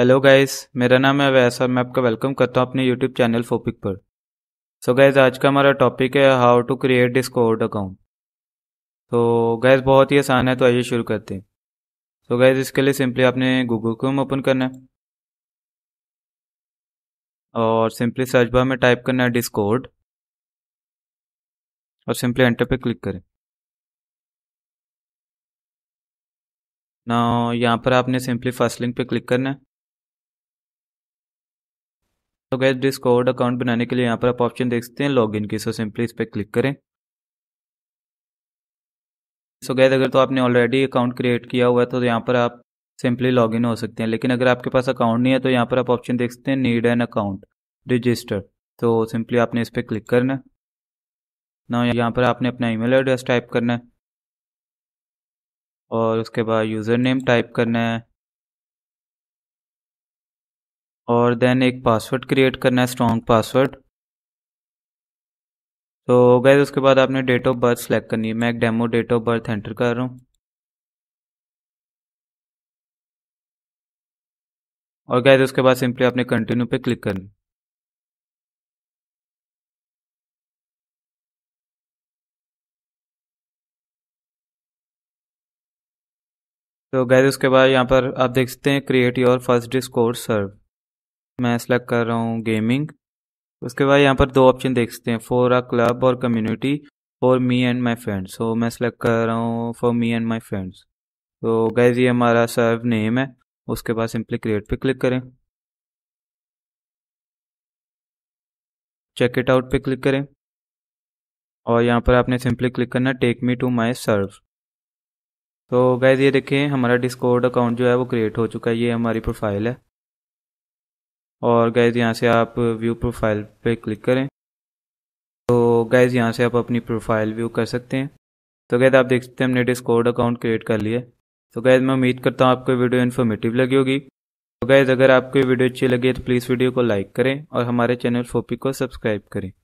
hello guys मेरा नाम है अवैस और मैं आपका वेलकम करता हूँ अपने यूट्यूब चैनल फोपिक पर सो so गाइस आज का हमारा टॉपिक है how to create Discord account तो गाइस बहुत ही आसान है तो आइए शुरू करते हैं सो so इसके लिए सिंपली आपने गूगल क्रोम ओपन करना है और सिंपली सर्च बार में टाइप करना है डिस्कोर्ड और सिंपली एंटर पर क्लिक करें ना यहाँ पर आपने सिंपली फर्स्ट लिंक पर क्लिक करना है तो गैस डिस्कॉर्ड अकाउंट बनाने के लिए यहाँ पर आप ऑप्शन देख सकते हैं लॉग इन की सो सिंपली इस पर क्लिक करें सो गैस अगर तो आपने ऑलरेडी अकाउंट क्रिएट किया हुआ है तो यहाँ पर आप सिंपली लॉग इन हो सकते हैं लेकिन अगर आपके पास अकाउंट नहीं है तो यहाँ पर आप ऑप्शन देख सकते हैं नीड एन अकाउंट रजिस्टर तो सिंपली आपने इस पर क्लिक करना है ना यहाँ पर आपने अपना ईमेल एड्रेस टाइप करना है और उसके बाद यूज़र नेम टाइप करना है और देन एक पासवर्ड क्रिएट करना है स्ट्रॉन्ग पासवर्ड तो गैस उसके बाद आपने डेट ऑफ बर्थ सेलेक्ट करनी है मैं एक demo date of birth enter कर रहा हूँ और गैस उसके बाद सिंपली आपने कंटिन्यू पे क्लिक करनी तो गैस उसके बाद यहाँ पर आप देख सकते हैं create your first Discord server मैं सेलेक्ट कर रहा हूँ गेमिंग उसके बाद यहाँ पर दो ऑप्शन देख सकते हैं फॉर अ क्लब और community for me and my friends so मैं सेलेक्ट कर रहा हूँ for me and my friends तो गैज ये हमारा सर्व नेम है उसके बाद सिंपली क्रिएट पे क्लिक करें चेक इट आउट पे क्लिक करें और यहाँ पर आपने सिंपली क्लिक करना take me to my server तो गैज़ ये देखें हमारा डिस्कॉर्ड अकाउंट जो है वो क्रिएट हो चुका है ये हमारी प्रोफाइल है और गैज़ यहाँ से आप व्यू प्रोफाइल पे क्लिक करें तो गैज़ यहाँ से आप अपनी प्रोफाइल व्यू कर सकते हैं तो गैज़ आप देख सकते हैं हमने डिस्कोर्ड अकाउंट क्रिएट कर लिया तो गैज़ मैं उम्मीद करता हूँ आपको वीडियो इन्फॉर्मेटिव लगी होगी तो गैज़ अगर आपको वीडियो अच्छी लगी तो प्लीज़ वीडियो को लाइक करें और हमारे चैनल फोपी को सब्सक्राइब करें